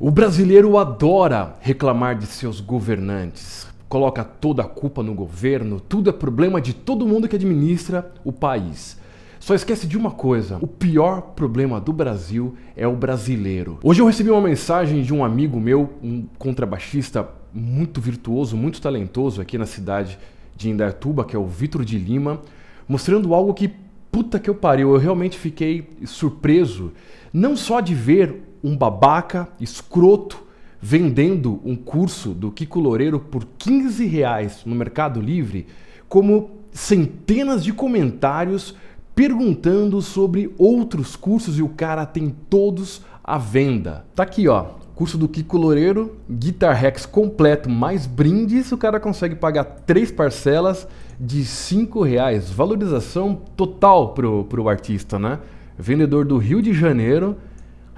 O brasileiro adora reclamar de seus governantes, coloca toda a culpa no governo, tudo é problema de todo mundo que administra o país. Só esquece de uma coisa: o pior problema do Brasil é o brasileiro. Hoje eu recebi uma mensagem de um amigo meu, um contrabaixista muito virtuoso, muito talentoso aqui na cidade de Indaiatuba, que é o Vitor de Lima, mostrando algo que puta que eu pariu, eu realmente fiquei surpreso, não só de ver um babaca, escroto, vendendo um curso do Kiko Loureiro por 15 reais no Mercado Livre, como centenas de comentários perguntando sobre outros cursos e o cara tem todos à venda. Tá aqui, ó. Curso do Kiko Loureiro, Guitar Hacks completo mais brindes, o cara consegue pagar três parcelas de cinco reais. Valorização total pro, pro artista, né? Vendedor do Rio de Janeiro,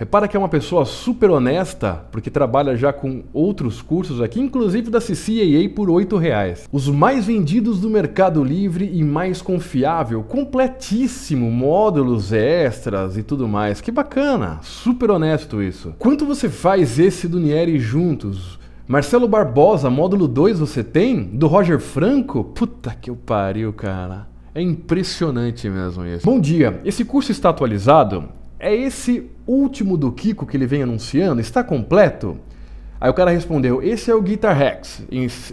Repara que é uma pessoa super honesta, porque trabalha já com outros cursos aqui, inclusive da CCAA por R$ reais. Os mais vendidos do Mercado Livre e mais confiável, completíssimo, módulos extras e tudo mais. Que bacana, super honesto isso. Quanto você faz esse do Nieri juntos? Marcelo Barbosa, módulo 2 você tem? Do Roger Franco? Puta que pariu, cara. É impressionante mesmo isso. Bom dia, esse curso está atualizado? é esse último do Kiko que ele vem anunciando? Está completo? Aí o cara respondeu: Esse é o Guitar Hacks,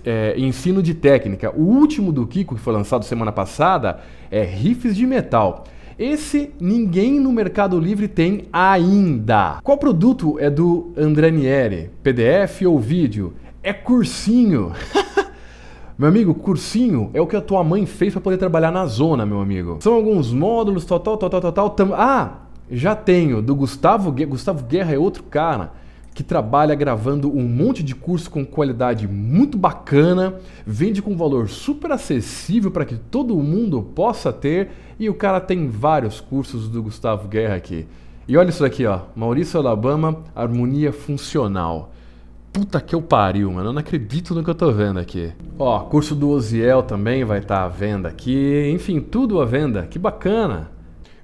é, ensino de técnica. O último do Kiko, que foi lançado semana passada, é Riffs de Metal. Esse ninguém no Mercado Livre tem ainda. Qual produto é do André Nieri? PDF ou vídeo? É cursinho. Meu amigo, cursinho é o que a tua mãe fez para poder trabalhar na zona, meu amigo. São alguns módulos, tal, tal, tal, tal, tal. tal. Ah, já tenho do Gustavo Guerra. Gustavo Guerra é outro cara que trabalha gravando um monte de curso com qualidade muito bacana, vende com valor super acessível para que todo mundo possa ter, e o cara tem vários cursos do Gustavo Guerra aqui. E olha isso aqui, ó, Maurício Alabama, harmonia funcional. Puta que eu pariu, mano, eu não acredito no que eu tô vendo aqui. Ó, curso do Oziel também vai estar tá à venda aqui, enfim, tudo à venda. Que bacana.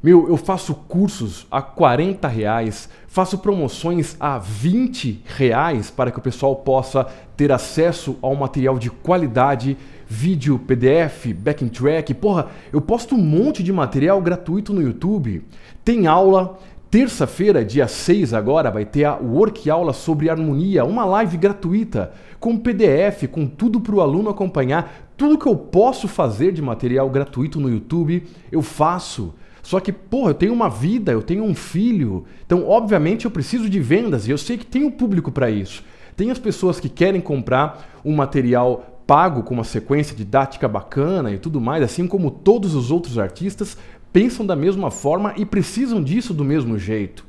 Meu, eu faço cursos a 40 reais, faço promoções a 20 reais para que o pessoal possa ter acesso ao material de qualidade, vídeo, PDF, backing track. Porra, eu posto um monte de material gratuito no YouTube. Tem aula, Terça-feira, dia 6 agora, vai ter a Work Aula sobre Harmonia, uma live gratuita, com PDF, com tudo para o aluno acompanhar. Tudo que eu posso fazer de material gratuito no YouTube, eu faço. Só que, porra, eu tenho uma vida, eu tenho um filho. Então, obviamente, eu preciso de vendas e eu sei que tem o um público para isso. Tem as pessoas que querem comprar um material pago com uma sequência didática bacana e tudo mais, assim como todos os outros artistas pensam da mesma forma e precisam disso do mesmo jeito.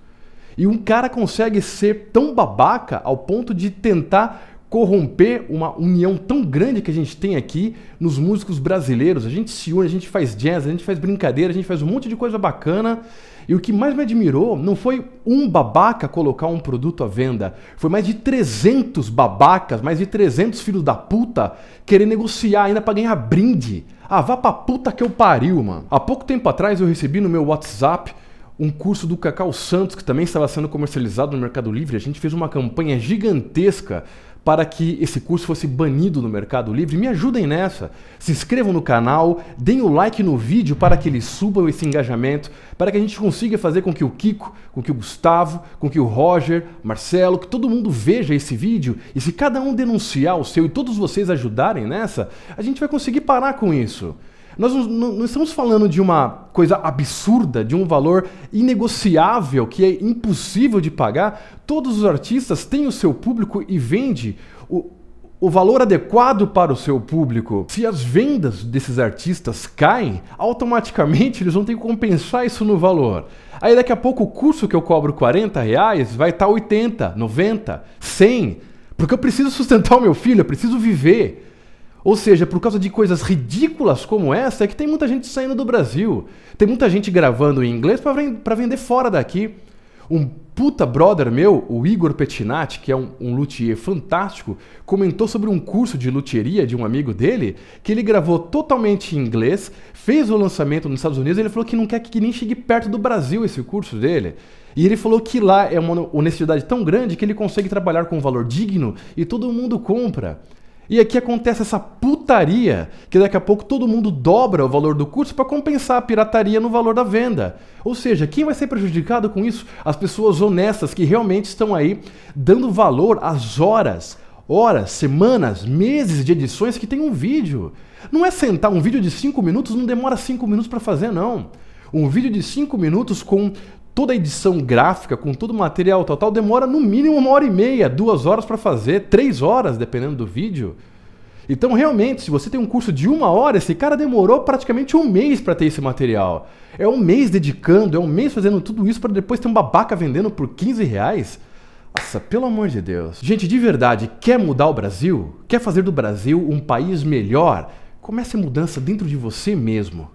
E um cara consegue ser tão babaca ao ponto de tentar corromper uma união tão grande que a gente tem aqui nos músicos brasileiros. A gente se une, a gente faz jazz, a gente faz brincadeira, a gente faz um monte de coisa bacana. E o que mais me admirou não foi um babaca colocar um produto à venda, foi mais de 300 babacas, mais de 300 filhos da puta querer negociar ainda para ganhar brinde. Ah, vá pra puta que eu pariu, mano. Há pouco tempo atrás eu recebi no meu WhatsApp um curso do Cacau Santos, que também estava sendo comercializado no Mercado Livre. A gente fez uma campanha gigantesca para que esse curso fosse banido no Mercado Livre. Me ajudem nessa. Se inscrevam no canal, deem o like no vídeo para que eles subam esse engajamento, para que a gente consiga fazer com que o Kiko, com que o Gustavo, com que o Roger, Marcelo, que todo mundo veja esse vídeo. E se cada um denunciar o seu e todos vocês ajudarem nessa, a gente vai conseguir parar com isso. Nós não, estamos falando de uma coisa absurda, de um valor inegociável, que é impossível de pagar. Todos os artistas têm o seu público e vende o, o valor adequado para o seu público. Se as vendas desses artistas caem, automaticamente eles vão ter que compensar isso no valor. Aí daqui a pouco o curso que eu cobro 40 reais vai estar tá 80, 90, 100, porque eu preciso sustentar o meu filho, eu preciso viver. Ou seja, por causa de coisas ridículas como essa, é que tem muita gente saindo do Brasil. Tem muita gente gravando em inglês para vender fora daqui. Um puta brother meu, o Igor Petinati, que é um, um luthier fantástico, comentou sobre um curso de luthieria de um amigo dele, que ele gravou totalmente em inglês, fez o lançamento nos Estados Unidos, e ele falou que não quer que nem chegue perto do Brasil esse curso dele. E ele falou que lá é uma honestidade tão grande que ele consegue trabalhar com um valor digno e todo mundo compra. E aqui acontece essa putaria que daqui a pouco todo mundo dobra o valor do curso para compensar a pirataria no valor da venda. Ou seja, quem vai ser prejudicado com isso? As pessoas honestas que realmente estão aí dando valor às horas, horas, semanas, meses de edições que tem um vídeo. Não é sentar um vídeo de 5 minutos, não demora 5 minutos para fazer não. Um vídeo de 5 minutos com toda a edição gráfica, com todo o material total demora no mínimo uma hora e meia, duas horas para fazer, três horas, dependendo do vídeo. Então, realmente, se você tem um curso de uma hora, esse cara demorou praticamente um mês para ter esse material. É um mês dedicando, é um mês fazendo tudo isso para depois ter um babaca vendendo por 15 reais? Nossa, pelo amor de Deus. Gente, de verdade, quer mudar o Brasil? Quer fazer do Brasil um país melhor? Comece a mudança dentro de você mesmo.